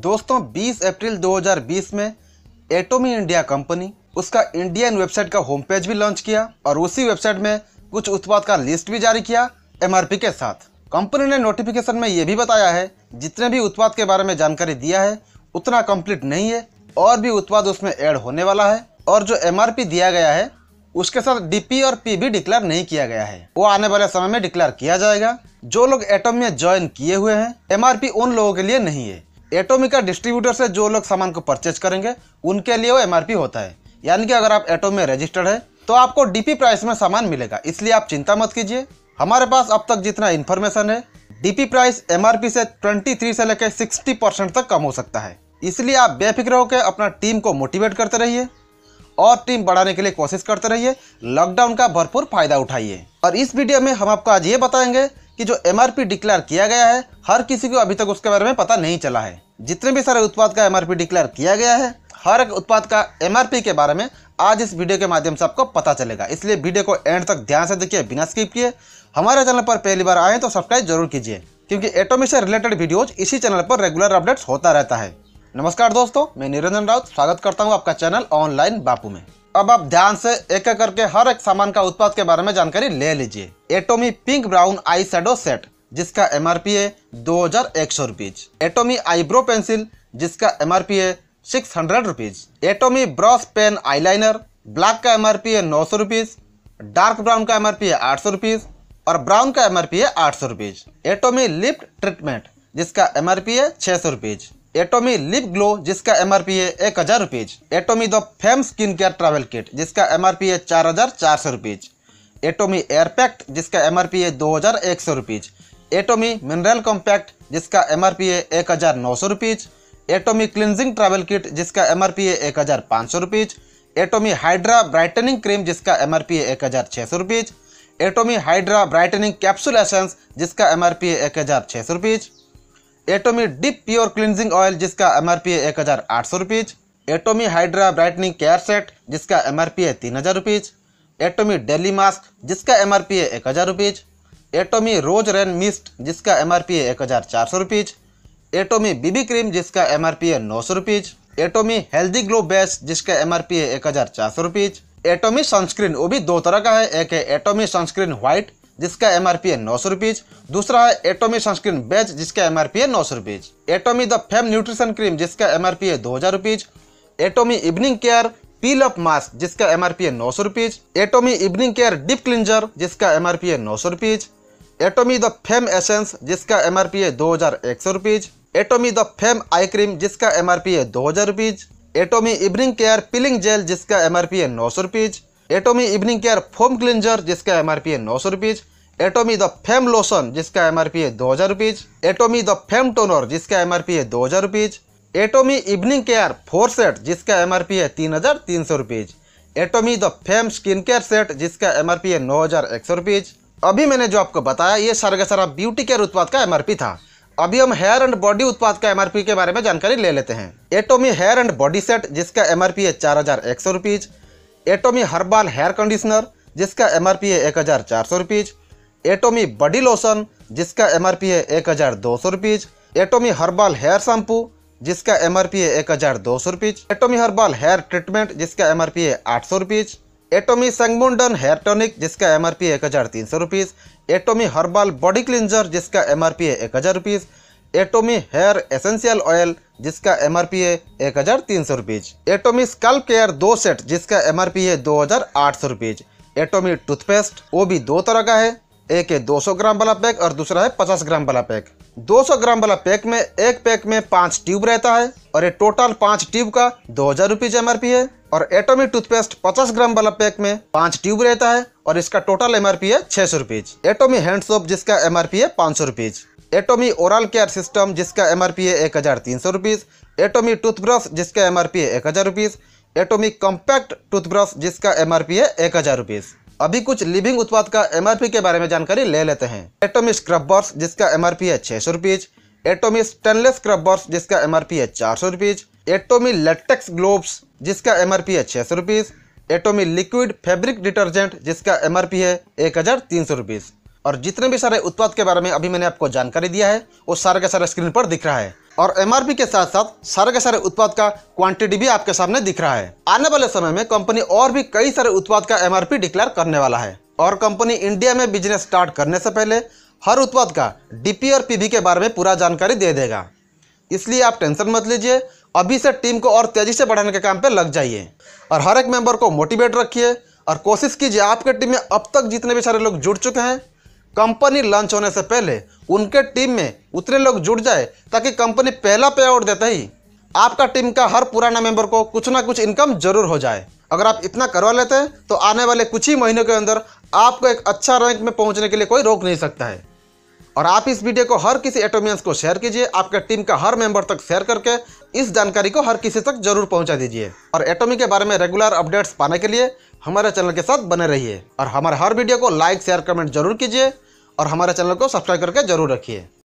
दोस्तों 20 अप्रैल 2020 में एटोमी इंडिया कंपनी उसका इंडियन वेबसाइट का होम पेज भी लॉन्च किया और उसी वेबसाइट में कुछ उत्पाद का लिस्ट भी जारी किया एम के साथ कंपनी ने नोटिफिकेशन में यह भी बताया है जितने भी उत्पाद के बारे में जानकारी दिया है उतना कम्प्लीट नहीं है और भी उत्पाद उसमें ऐड होने वाला है और जो एम दिया गया है उसके साथ डीपी और पी भी डिक्लेयर नहीं किया गया है वो आने वाले समय में डिक्लेयर किया जाएगा जो लोग एटोमी में ज्वाइन किए हुए हैं एमआरपी उन लोगों के लिए नहीं है एटोमिका डिस्ट्रीब्यूटर से जो लोग सामान को परचेज करेंगे उनके लिए वो एम होता है यानी कि अगर आप एटो में रजिस्टर्ड है तो आपको डीपी प्राइस में सामान मिलेगा इसलिए आप चिंता मत कीजिए हमारे पास अब तक जितना इन्फॉर्मेशन है डीपी प्राइस एम से 23 से लेकर 60 परसेंट तक कम हो सकता है इसलिए आप बेफिक्र होकर अपना टीम को मोटिवेट करते रहिए और टीम बढ़ाने के लिए कोशिश करते रहिए लॉकडाउन का भरपूर फायदा उठाइए और इस वीडियो में हम आपको आज ये बताएंगे कि जो एम डिक्लेयर किया गया है हर किसी को अभी तक उसके बारे में पता नहीं चला है जितने भी सारे उत्पाद का एमआरपी डिक्लेयर किया गया है हर एक उत्पाद का एमआरपी के बारे में आज इस वीडियो के माध्यम से आपको पता चलेगा इसलिए वीडियो को एंड तक ध्यान से देखिए बिना स्किप किए हमारे चैनल पर पहली बार आए तो सब्सक्राइब जरूर कीजिए क्योंकि एटोमी से रिलेटेड वीडियोज इसी चैनल पर रेगुलर अपडेट्स होता रहता है नमस्कार दोस्तों मैं निरंजन राउत स्वागत करता हूँ आपका चैनल ऑनलाइन बापू में अब आप ध्यान से एक एक करके हर एक सामान का उत्पाद के बारे में जानकारी ले लीजिए Atomy pink brown eye shadow set जिसका एम है दो हज़ार एक सौ एटोमी आईब्रो पेंसिल जिसका एम है six hundred rupees Atomy brush pen eyeliner black का एम है नौ सौ रुपीज़ डार्क ब्राउन का एम है आठ सौ रुपीज़ और ब्राउन का एम है आठ सौ रुपीज़ एटोमी लिप ट्रीटमेंट जिसका एम है छः सौ रुपीज़ एटोमी लिप ग्लो जिसका एम है एक हज़ार rupees Atomy the fame skin care travel kit जिसका एम है चार हज़ार चार सौ रुपीज़ एटोमी एयरपैक्ट जिसका एम है दो हज़ार एक सौ रुपीज़ एटोमी मिनरल कॉम्पैक्ट जिसका एम आर पी है एक हज़ार नौ सौ rupees Atomy cleansing travel kit जिसका एम आर पी है एक हज़ार पाँच सौ rupees Atomy hydra brightening cream जिसका एम आर पी है एक हज़ार छः सौ rupees Atomy hydra brightening capsule essence जिसका एम आर पी है एक हज़ार छः सौ rupees Atomy deep pure cleansing oil जिसका एम आर पी है एक हज़ार आठ सौ rupees Atomy hydra brightening care set जिसका एम आर पी है तीन हज़ार रुपीज़ एटोमी डेली मास्क जिसका एम आर पी है एक हज़ार rupees Atomy rose rain mist जिसका एम आर पी है एक हज़ार चार सौ रुपीज़ एटोमी बीबी क्रीम जिसका एम आर पी है नौ सौ rupees Atomy healthy glow base जिसका एम आर पी है एक हज़ार चार सौ रुपीज़ एटोमी सनस्क्रीन वो भी दो तरह का है एक है एटोमी सनस्क्रीन व्हाइट जिसका एम आर पी है नौ सौ रुपीज दूसरा है एटोमी सनस्क्रीन बेच जिसका एम आर पी है नौ सौ rupees Atomy the fame nutrition cream जिसका एम आर पी है दो हजार rupees Atomy evening care peel up mask जिसका एम आर पी है नौ सौ rupees Atomy evening care deep cleanser जिसका एम आर पी है नौ सौ rupees Atomy the fame essence जिसका एम आर पी है दो हज़ार एक सौ rupees Atomy the fame eye cream जिसका एम आर पी है दो हज़ार rupees Atomy evening care peeling gel जिसका एम आर पी है नौ सौ rupees Atomy evening care foam cleanser जिसका एम आर पी है नौ सौ rupees Atomy the fame lotion जिसका एम आर पी है दो हज़ार rupees Atomy the fame toner जिसका एम आर पी है दो हज़ार rupees Atomy evening care four set जिसका एम आर पी है तीन हज़ार तीन सौ rupees Atomy the fame skin care set जिसका एम आर पी है नौ हज़ार एक सौ रुपीज़ अभी मैंने जो आपको बताया ये सारा का सारा ब्यूटी केयर उत्पाद का एमआरपी था अभी हम हेयर एंड बॉडी उत्पाद का एमआरपी के बारे में जानकारी ले लेते हैं Atomy hair and body set जिसका एमआरपी है चार हज़ार एक सौ rupees Atomy herbal hair conditioner जिसका एमआरपी है एक हज़ार चार सौ रुपीज़ एटोमी बॉडी लोशन जिसका एमआरपी है एक हज़ार दो सौ rupees Atomy herbal hair shampoo जिसका एमआरपी है एक हज़ार दो सौ rupees Atomy herbal hair treatment जिसका एमआरपी है आठ सौ रुपीज़ एटोमी संगमुंडन हेयर टॉनिक जिसका एम आर पी है एक हज़ार तीन सौ rupees Atomy herbal body cleanser जिसका एम आर पी है एक हज़ार rupees Atomy hair essential oil जिसका एम आर पी है एक हज़ार तीन सौ रुपीज़ एटोमी स्कल्प केयर दो सेट जिसका एम आर पी है दो हज़ार आठ सौ रुपीज़ एटोमी टूथपेस्ट वो भी दो तरह का है एक है दो सौ ग्राम वाला पैक और दूसरा है पचास ग्राम वाला पैक 200 ग्राम वाला पैक में एक पैक में पांच ट्यूब रहता है और ये टोटल पांच ट्यूब का दो हजार रुपीज एमआरपी है और एटोमिक टूथपेस्ट 50 ग्राम वाला पैक में पांच ट्यूब रहता है और इसका टोटल एमआरपी है छह सौ रुपीज एटोमी हैंड सोप जिसका एमआरपी है पाँच सौ rupees Atomy oral care system जिसका एमआरपी है एक हजार तीन सौ रुपीज एटोमी टूथब्रश जिसका एमआरपी है एक हजार रुपीज एटोमी कॉम्पैक्ट टूथब्रश जिसका एमआरपी है एक हजार रुपीज़ अभी कुछ लिविंग उत्पाद का एमआरपी के बारे में जानकारी ले लेते हैं स्क्रब स्क्रबर्स जिसका एमआरपी है छह सौ रुपीज एटोमी स्टेनलेस स्क्रबर्स जिसका एमआरपी है चार सौ रुपीज एटोमी लेटेक्स ग्लोब्स जिसका एमआरपी है छह सौ rupees Atomy liquid fabric detergent जिसका एमआरपी है एक हजार तीन सौ और जितने भी सारे उत्पाद के बारे में अभी मैंने आपको जानकारी दिया है वो सारे का सारा स्क्रीन पर दिख रहा है और एमआरपी के साथ साथ सारे के सारे उत्पाद का क्वांटिटी भी आपके सामने दिख रहा है आने वाले समय में कंपनी और भी कई सारे उत्पाद का एमआरपी डिक्लेयर करने वाला है और कंपनी इंडिया में बिजनेस स्टार्ट करने से पहले हर उत्पाद का डीपी और पी के बारे में पूरा जानकारी दे देगा इसलिए आप टेंशन मत लीजिए अभी से टीम को और तेज़ी से बढ़ाने के काम पे लग जाइए और हर एक मेंबर को मोटिवेट रखिए और कोशिश कीजिए आपके टीम में अब तक जितने भी सारे लोग जुड़ चुके हैं कंपनी लॉन्च होने से पहले उनके टीम में उतने लोग जुड़ जाए ताकि कंपनी पहला पे आउट देते ही आपका टीम का हर पुराना मेंबर को कुछ ना कुछ इनकम जरूर हो जाए अगर आप इतना करवा लेते हैं तो आने वाले कुछ ही महीनों के अंदर आपको एक अच्छा रैंक में पहुंचने के लिए कोई रोक नहीं सकता है और आप इस वीडियो को हर किसी एटोमियंस को शेयर कीजिए आपके टीम का हर मेंबर तक शेयर करके इस जानकारी को हर किसी तक जरूर पहुंचा दीजिए और एटोमी के बारे में रेगुलर अपडेट्स पाने के लिए हमारे चैनल के साथ बने रहिए और हमारे हर वीडियो को लाइक शेयर कमेंट जरूर कीजिए और हमारे चैनल को सब्सक्राइब करके जरूर रखिए